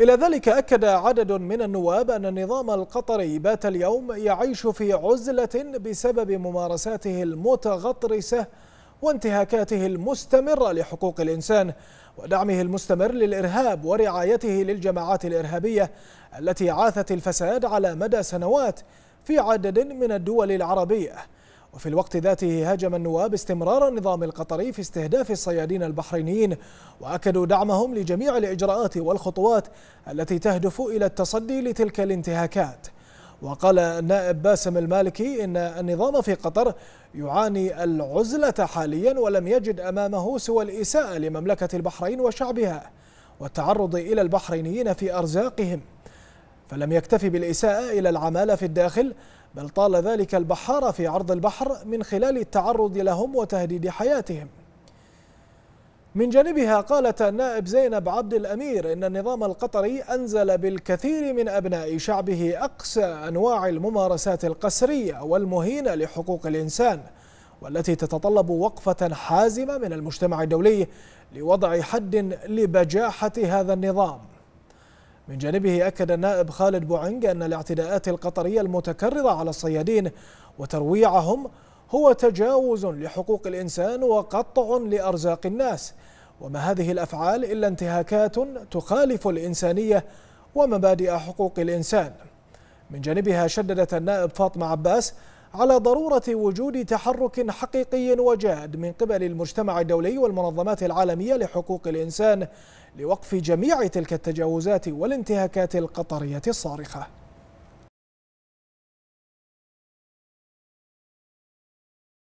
إلى ذلك أكد عدد من النواب أن النظام القطري بات اليوم يعيش في عزلة بسبب ممارساته المتغطرسة وانتهاكاته المستمرة لحقوق الإنسان ودعمه المستمر للإرهاب ورعايته للجماعات الإرهابية التي عاثت الفساد على مدى سنوات في عدد من الدول العربية وفي الوقت ذاته هاجم النواب استمرار النظام القطري في استهداف الصيادين البحرينيين واكدوا دعمهم لجميع الاجراءات والخطوات التي تهدف الى التصدي لتلك الانتهاكات وقال النائب باسم المالكي ان النظام في قطر يعاني العزله حاليا ولم يجد امامه سوى الاساءه لمملكه البحرين وشعبها والتعرض الى البحرينيين في ارزاقهم فلم يكتفي بالاساءه الى العماله في الداخل بل طال ذلك البحار في عرض البحر من خلال التعرض لهم وتهديد حياتهم من جانبها قالت النائب زينب عبد الأمير إن النظام القطري أنزل بالكثير من أبناء شعبه أقسى أنواع الممارسات القسرية والمهينة لحقوق الإنسان والتي تتطلب وقفة حازمة من المجتمع الدولي لوضع حد لبجاحة هذا النظام من جانبه أكد النائب خالد بوعنج أن الاعتداءات القطرية المتكررة على الصيادين وترويعهم هو تجاوز لحقوق الإنسان وقطع لأرزاق الناس وما هذه الأفعال إلا انتهاكات تخالف الإنسانية ومبادئ حقوق الإنسان من جانبها شددت النائب فاطمة عباس على ضرورة وجود تحرك حقيقي وجاد من قبل المجتمع الدولي والمنظمات العالمية لحقوق الإنسان لوقف جميع تلك التجاوزات والانتهاكات القطرية الصارخة